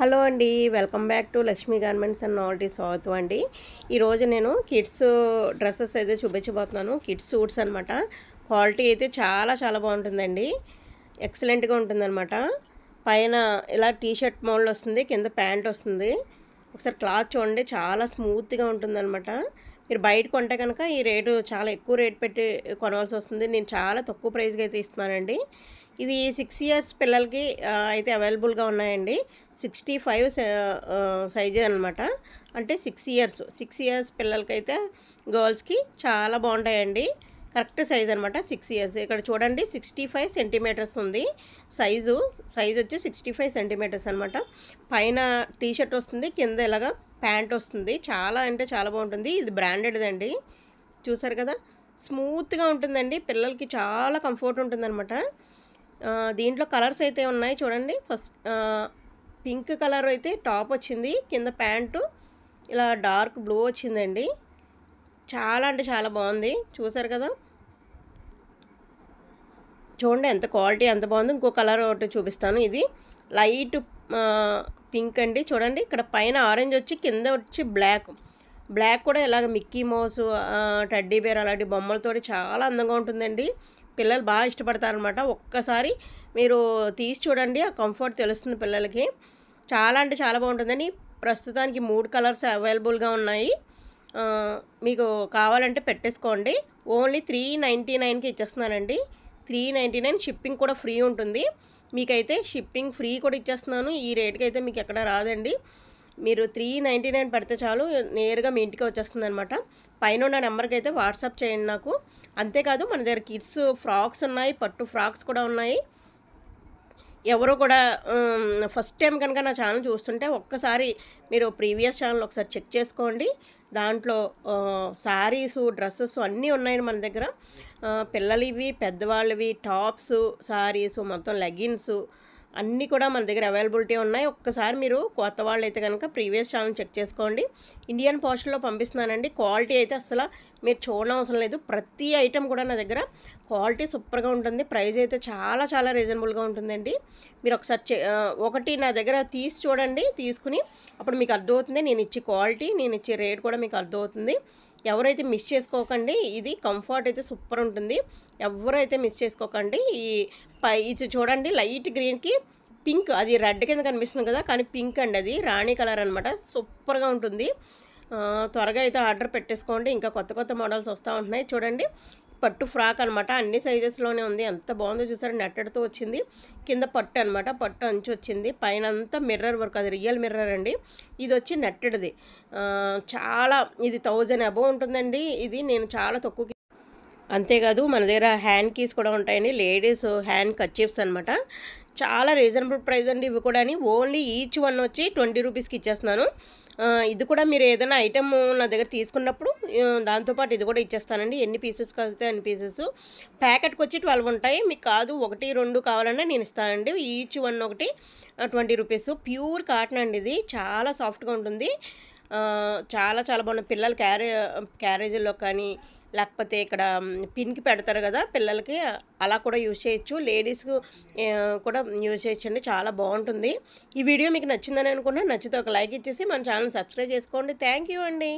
hello అండి welcome back to Lakshmi garments and నాల్టీ స్వాగతం అండి ఈరోజు నేను కిడ్స్ డ్రెస్సెస్ అయితే చూపించబోతున్నాను కిడ్స్ సూట్స్ అనమాట క్వాలిటీ అయితే చాలా చాలా బాగుంటుందండి ఎక్సలెంట్గా ఉంటుందన్నమాట పైన ఇలా టీ షర్ట్ మోడల్ వస్తుంది కింద ప్యాంట్ వస్తుంది ఒకసారి క్లాత్ చూడండి చాలా స్మూత్గా ఉంటుందన్నమాట మీరు బయట కొంటే కనుక ఈ రేటు చాలా ఎక్కువ రేట్ పెట్టి కొనవలసి వస్తుంది నేను చాలా తక్కువ ప్రైస్గా అయితే ఇస్తున్నానండి ఇవి సిక్స్ ఇయర్స్ పిల్లలకి అయితే అవైలబుల్గా ఉన్నాయండి సిక్స్టీ ఫైవ్ సైజు అనమాట అంటే సిక్స్ ఇయర్స్ సిక్స్ ఇయర్స్ పిల్లలకైతే గర్ల్స్కి చాలా బాగుంటాయండి కరెక్ట్ సైజ్ అనమాట సిక్స్ ఇయర్స్ ఇక్కడ చూడండి సిక్స్టీ ఫైవ్ సెంటీమీటర్స్ ఉంది సైజు సైజ్ వచ్చి సిక్స్టీ ఫైవ్ సెంటీమీటర్స్ అనమాట పైన టీషర్ట్ వస్తుంది కింద ఇలాగా ప్యాంట్ వస్తుంది చాలా అంటే చాలా బాగుంటుంది ఇది బ్రాండెడ్ అండి చూసారు కదా స్మూత్గా ఉంటుందండి పిల్లలకి చాలా కంఫర్ట్ ఉంటుందన్నమాట దీంట్లో కలర్స్ అయితే ఉన్నాయి చూడండి ఫస్ట్ పింక్ కలర్ అయితే టాప్ వచ్చింది కింద ప్యాంటు ఇలా డార్క్ బ్లూ వచ్చిందండి చాలా అంటే చాలా బాగుంది చూసారు కదా చూడండి ఎంత క్వాలిటీ ఎంత బాగుంది ఇంకో కలర్ ఒకటి చూపిస్తాను ఇది లైట్ పింక్ అండి చూడండి ఇక్కడ పైన ఆరెంజ్ వచ్చి కింద వచ్చి బ్లాక్ బ్లాక్ కూడా ఇలాగ మిక్కీ మౌస్ టడ్డీ బేర్ అలాంటి బొమ్మలతోటి చాలా అందంగా ఉంటుందండి పిల్లలు బాగా ఇష్టపడతారు అనమాట ఒక్కసారి మీరు తీసి చూడండి ఆ కంఫర్ట్ తెలుస్తుంది పిల్లలకి చాలా అంటే చాలా బాగుంటుందని ప్రస్తుతానికి మూడు కలర్స్ అవైలబుల్గా ఉన్నాయి మీకు కావాలంటే పెట్టేసుకోండి ఓన్లీ త్రీ నైంటీ నైన్కి ఇచ్చేస్తున్నానండి త్రీ నైంటీ నైన్ షిప్పింగ్ కూడా ఫ్రీ ఉంటుంది మీకైతే షిప్పింగ్ ఫ్రీ కూడా ఇచ్చేస్తున్నాను ఈ రేట్కి అయితే మీకు ఎక్కడ రాదండి మీరు త్రీ నైంటీ నైన్ పడితే చాలు నేరుగా మీ ఇంటికి వచ్చేస్తుంది అనమాట పైన ఉన్న నెంబర్కి అయితే వాట్సాప్ చేయండి నాకు అంతేకాదు మన దగ్గర కిడ్స్ ఫ్రాక్స్ ఉన్నాయి పట్టు ఫ్రాక్స్ కూడా ఉన్నాయి ఎవరు కూడా ఫస్ట్ టైం కనుక నా ఛానల్ చూస్తుంటే ఒక్కసారి మీరు ప్రీవియస్ ఛానల్ ఒకసారి చెక్ చేసుకోండి దాంట్లో శారీస్ డ్రెస్సెస్ అన్నీ ఉన్నాయి మన దగ్గర పిల్లలవి పెద్దవాళ్ళవి టాప్స్ శారీస్ మొత్తం లెగిన్స్ అన్నీ కూడా మన దగ్గర అవైలబిలిటీ ఉన్నాయి ఒక్కసారి మీరు కొత్త వాళ్ళు అయితే కనుక ప్రీవియస్ ఛానల్ చెక్ చేసుకోండి ఇండియన్ పోస్ట్లో పంపిస్తున్నానండి క్వాలిటీ అయితే అసలు మీరు చూడడం అవసరం లేదు ప్రతి ఐటెం కూడా నా దగ్గర క్వాలిటీ సూపర్గా ఉంటుంది ప్రైస్ అయితే చాలా చాలా రీజనబుల్గా ఉంటుందండి మీరు ఒకసారి ఒకటి నా దగ్గర తీసి చూడండి తీసుకుని అప్పుడు మీకు అర్థమవుతుంది నేను ఇచ్చే క్వాలిటీ నేను ఇచ్చే రేట్ కూడా మీకు అర్థమవుతుంది ఎవరైతే మిస్ చేసుకోకండి ఇది కంఫర్ట్ అయితే సూపర్ ఉంటుంది ఎవరైతే మిస్ చేసుకోకండి ఈ పై ఇది చూడండి లైట్ గ్రీన్కి పింక్ అది రెడ్ కింద కనిపిస్తుంది కదా కానీ పింక్ అండి అది రాణి కలర్ అనమాట సూపర్గా ఉంటుంది త్వరగా అయితే ఆర్డర్ పెట్టేసుకోండి ఇంకా కొత్త కొత్త మోడల్స్ వస్తూ ఉంటున్నాయి చూడండి పట్టు ఫ్రాక్ అనమాట అన్ని సైజెస్లోనే ఉంది ఎంత బాగుందో చూసారు నెట్టడితో వచ్చింది కింద పట్టు అనమాట పట్టు అంచు వచ్చింది పైన అంతా మిర్రర్ వర్క్ అది రియల్ మిర్రర్ అండి ఇది వచ్చి నెట్టడిది చాలా ఇది థౌజండ్ అబోవ్ ఉంటుందండి ఇది నేను చాలా తక్కువ అంతేకాదు మన దగ్గర హ్యాండ్ కీస్ కూడా ఉంటాయండి లేడీస్ హ్యాండ్ కచ్చిప్స్ అనమాట చాలా రీజనబుల్ ప్రైస్ అండి ఇవి కూడా ఓన్లీ ఈచ్ వన్ వచ్చి ట్వంటీ రూపీస్కి ఇచ్చేస్తున్నాను ఇది కూడా మీరు ఏదైనా ఐటమ్ నా దగ్గర తీసుకున్నప్పుడు దాంతోపాటు ఇది కూడా ఇచ్చేస్తానండి ఎన్ని పీసెస్ కలిస్తే అన్ని పీసెస్ ప్యాకెట్కి వచ్చి ట్వెల్వ్ ఉంటాయి మీకు కాదు ఒకటి రెండు కావాలన్నా నేను ఇస్తానండి ఈచ్ వన్ ఒకటి ట్వంటీ రూపీస్ ప్యూర్ కాటన్ అండి ఇది చాలా సాఫ్ట్గా ఉంటుంది చాలా చాలా బాగుంది పిల్లలు క్యారే క్యారేజీల్లో కానీ లేకపోతే ఇక్కడ పిన్కి పెడతారు కదా పిల్లలకి అలా కూడా యూజ్ చేయొచ్చు లేడీస్కు కూడా యూజ్ చేయొచ్చండి చాలా బాగుంటుంది ఈ వీడియో మీకు నచ్చిందని అనుకున్నా నచ్చితే ఒక లైక్ ఇచ్చేసి మన ఛానల్ సబ్స్క్రైబ్ చేసుకోండి థ్యాంక్ యూ అండి